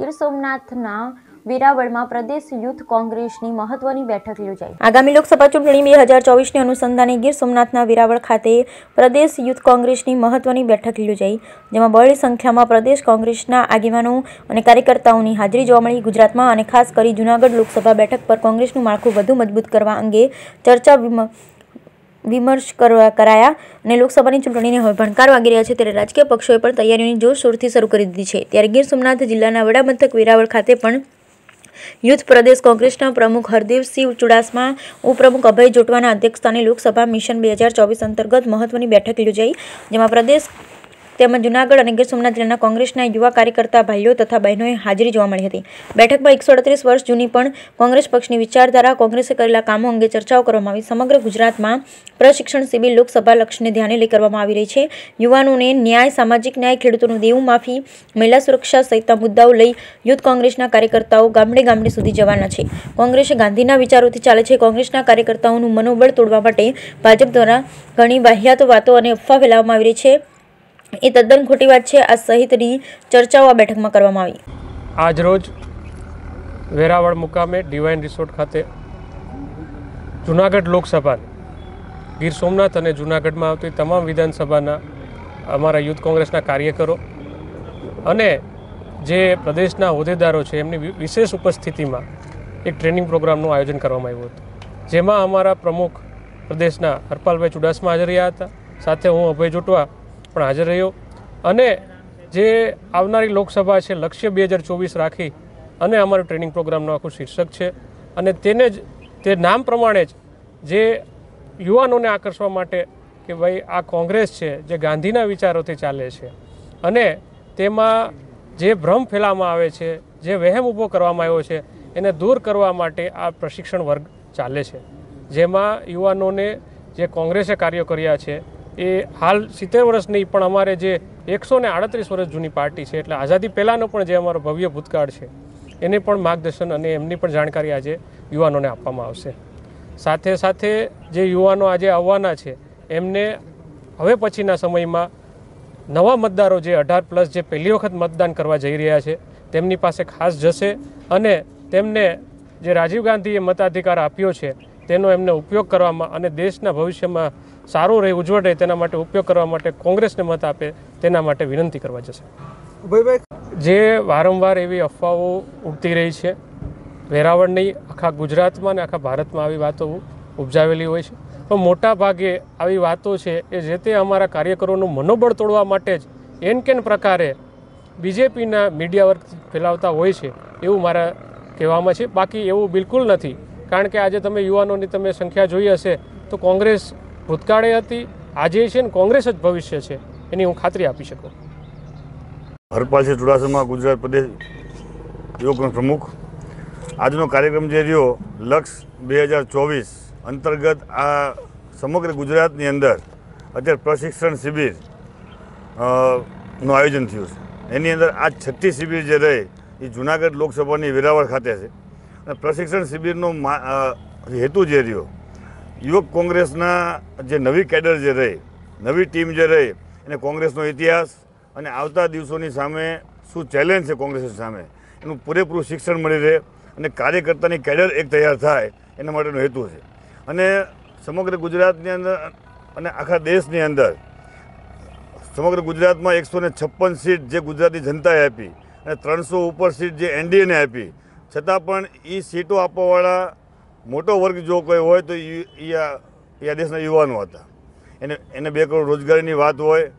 ગીર સોમનાથના વેરાવળમાં પ્રદેશ યુથ કોંગ્રેસની મહત્વની બેઠક યોજાઈ આગામી લોકસભા ચૂંટણી બે હજાર ચોવીસની અનુસંધાને ગીર સોમનાથના વેરાવળ ખાતે પ્રદેશ યુથ કોંગ્રેસની મહત્વની બેઠક યોજાઈ જેમાં બહોળી સંખ્યામાં પ્રદેશ કોંગ્રેસના આગેવાનો અને કાર્યકર્તાઓની હાજરી જોવા મળી ગુજરાતમાં અને ખાસ કરી જૂનાગઢ લોકસભા બેઠક પર કોંગ્રેસનું માળખું વધુ મજબૂત કરવા અંગે ચર્ચા વિમર્શ કરવા કરાયા અને લોકસભાની ચૂંટણીને હવે ભણકાર વાગી રહ્યા છે ત્યારે રાજકીય પક્ષોએ પણ તૈયારીઓની જોરશોરથી શરૂ કરી દીધી છે ત્યારે ગીર સોમનાથ જિલ્લાના વડામથક વેરાવળ ખાતે પણ યુથ પ્રદેશ કોંગ્રેસના પ્રમુખ હરદેવસિંહ ચુડાસમા ઉપપ્રમુખ અભય જોટવાના અધ્યક્ષસ્થાને લોકસભા મિશન બે હજાર ચોવીસ અંતર્ગત મહત્વની બેઠક યોજાઈ જેમાં પ્રદેશ તેમજ જૂનાગઢ અને ગીર સોમનાથ જિલ્લાના કોંગ્રેસના યુવા કાર્યકર્તા ભાઈઓ તથા બહેનોએ હાજરી જોવા મળી હતી બેઠકમાં એકસો અડત્રીસ વર્ષ જૂની પણ કોંગ્રેસ પક્ષની વિચારધારા કોંગ્રેસે કરેલા કામો અંગે ચર્ચાઓ કરવામાં આવી સમગ્ર ગુજરાતમાં પ્રશિક્ષણ શિબિર લોકસભા લક્ષ્યને ધ્યાને લઈ કરવામાં આવી રહી છે યુવાનોને ન્યાય સામાજિક ન્યાય ખેડૂતોનું દેવું માફી મહિલા સુરક્ષા સહિતના મુદ્દાઓ લઈ યુથ કોંગ્રેસના કાર્યકર્તાઓ ગામડે ગામડે સુધી જવાના છે કોંગ્રેસે ગાંધીના વિચારોથી ચાલે છે કોંગ્રેસના કાર્યકર્તાઓનું મનોબળ તોડવા માટે ભાજપ દ્વારા ઘણી વાહિયાતો વાતો અને અફવા ફેલાવવામાં આવી રહી છે એ તદ્દન ખોટી વાત છે આ સહિતની ચર્ચાઓ આ બેઠકમાં કરવામાં આવી આજ રોજ વેરાવળ મુકામે ડિવાઇન રિસોર્ટ ખાતે જુનાગઢ લોકસભા ગીર સોમનાથ અને જુનાગઢમાં આવતી તમામ વિધાનસભાના અમારા યુથ કોંગ્રેસના કાર્યકરો અને જે પ્રદેશના હોદ્દેદારો છે એમની વિશેષ ઉપસ્થિતિમાં એક ટ્રેનિંગ પ્રોગ્રામનું આયોજન કરવામાં આવ્યું હતું જેમાં અમારા પ્રમુખ પ્રદેશના હરપાલભાઈ ચુડાસમા હાજર રહ્યા હતા સાથે હું અભય જોટવા પણ હાજર રહ્યો અને જે આવનારી લોકસભા છે લક્ષ્ય બે હજાર ચોવીસ રાખી અને અમારું ટ્રેનિંગ પ્રોગ્રામનું આખું શીર્ષક છે અને તેને જ તે નામ પ્રમાણે જ જે યુવાનોને આકર્ષવા માટે કે ભાઈ આ કોંગ્રેસ છે જે ગાંધીના વિચારોથી ચાલે છે અને તેમાં જે ભ્રમ ફેલાવામાં આવે છે જે વહેમ ઊભો કરવામાં આવ્યો છે એને દૂર કરવા માટે આ પ્રશિક્ષણ વર્ગ ચાલે છે જેમાં યુવાનોને જે કોંગ્રેસે કાર્યો કર્યા છે એ હાલ સિત્તેર વર્ષ નહીં પણ અમારે જે એકસો ને આડત્રીસ વર્ષ જૂની પાર્ટી છે એટલે આઝાદી પહેલાંનો પણ જે અમારો ભવ્ય ભૂતકાળ છે એને પણ માર્ગદર્શન અને એમની પણ જાણકારી આજે યુવાનોને આપવામાં આવશે સાથે સાથે જે યુવાનો આજે આવવાના છે એમને હવે પછીના સમયમાં નવા મતદારો જે અઢાર પ્લસ જે પહેલી વખત મતદાન કરવા જઈ રહ્યા છે તેમની પાસે ખાસ જશે અને તેમને જે રાજીવ ગાંધીએ મતાધિકાર આપ્યો છે તેનો એમને ઉપયોગ કરવામાં અને દેશના ભવિષ્યમાં સારું રહે ઉજ્જવળ રહે તેના માટે ઉપયોગ કરવા માટે કોંગ્રેસને મત આપે તેના માટે વિનંતી કરવા જશે ભાઈભાઈ જે વારંવાર એવી અફવાઓ ઉડતી રહી છે વેરાવળની આખા ગુજરાતમાં ને આખા ભારતમાં આવી વાતો ઉપજાવેલી હોય છે પણ મોટા ભાગે આવી વાતો છે એ જે તે અમારા કાર્યકરોનું મનોબળ તોડવા માટે જ એન કેન પ્રકારે બીજેપીના મીડિયા વર્ગ ફેલાવતા હોય છે એવું મારા કહેવામાં છે બાકી એવું બિલકુલ નથી કારણ કે આજે તમે યુવાનોની તમે સંખ્યા જોઈ હશે તો કોંગ્રેસ ભૂતકાળે હતી આજે છે ને કોંગ્રેસ જ ભવિષ્ય છે એની હું ખાતરી આપી શકું હરપાલસિંહ ચુડાસમા ગુજરાત પ્રદેશ યુવક પ્રમુખ આજનો કાર્યક્રમ જે રહ્યો લક્ષ બે હજાર ચોવીસ અંતર્ગત આ સમગ્ર ગુજરાતની અંદર અત્યારે પ્રશિક્ષણ શિબિર નું આયોજન થયું છે એની અંદર આ છઠ્ઠી શિબિર જે રહી એ જુનાગઢ લોકસભાની વેરાવળ ખાતે છે અને પ્રશિક્ષણ શિબિરનો હેતુ જે રહ્યો યુવક કોંગ્રેસના જે નવી કેડર જે રહી નવી ટીમ જે રહી એને કોંગ્રેસનો ઇતિહાસ અને આવતા દિવસોની સામે શું ચેલેન્જ છે કોંગ્રેસ સામે એનું પૂરેપૂરું શિક્ષણ મળી રહે અને કાર્યકર્તાની કેડર એક તૈયાર થાય એના માટેનો હેતુ છે અને સમગ્ર ગુજરાતની અંદર અને આખા દેશની અંદર સમગ્ર ગુજરાતમાં એકસો ને છપ્પન સીટ જે ગુજરાતી જનતાએ આપી અને ત્રણસો ઉપર સીટ જે એનડીએને આપી છતાં પણ એ સીટો આપવાવાળા મોટો વર્ગ જો કોઈ હોય તો એ આ દેશના યુવાનો હતા એને એને બે કરોડ રોજગારીની વાત હોય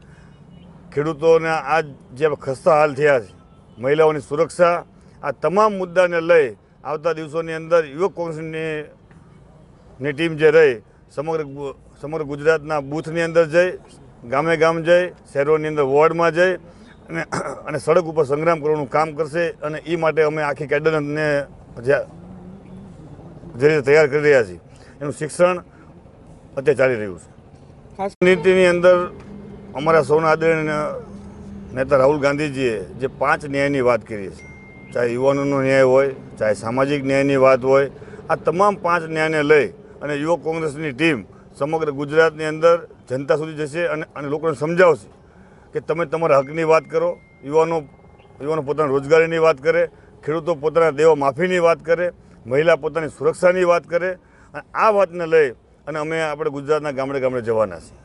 ખેડૂતોને આ જે ખસ્તા હાલ થયા છે મહિલાઓની સુરક્ષા આ તમામ મુદ્દાને લઈ આવતા દિવસોની અંદર યુવક કોંગ્રેસની ટીમ જે રહી સમગ્ર સમગ્ર ગુજરાતના બૂથની અંદર જઈ ગામે ગામ જઈ શહેરોની અંદર વોર્ડમાં જઈ અને અને સડક ઉપર સંગ્રામ કરવાનું કામ કરશે અને એ માટે અમે આખી કેડરને જે તૈયાર કરી રહ્યા છીએ એનું શિક્ષણ અત્યારે ચાલી રહ્યું છે ખાસ નીતિની અંદર અમારા સૌના આદરણીય નેતા રાહુલ ગાંધીજીએ જે પાંચ ન્યાયની વાત કરી છે ચાહે યુવાનોનો ન્યાય હોય ચાહે સામાજિક ન્યાયની વાત હોય આ તમામ પાંચ ન્યાયને લઈ અને યુવક કોંગ્રેસની ટીમ સમગ્ર ગુજરાતની અંદર જનતા સુધી જશે અને અને લોકોને સમજાવશે કે તમે તમારા હકની વાત કરો યુવાનો યુવાનો પોતાના રોજગારીની વાત કરે ખેડૂતો પોતાના દેવા માફીની વાત કરે મહિલા પોતાની સુરક્ષાની વાત કરે અને આ વાતને લઈ અને અમે આપણે ગુજરાતના ગામડે ગામડે જવાના છીએ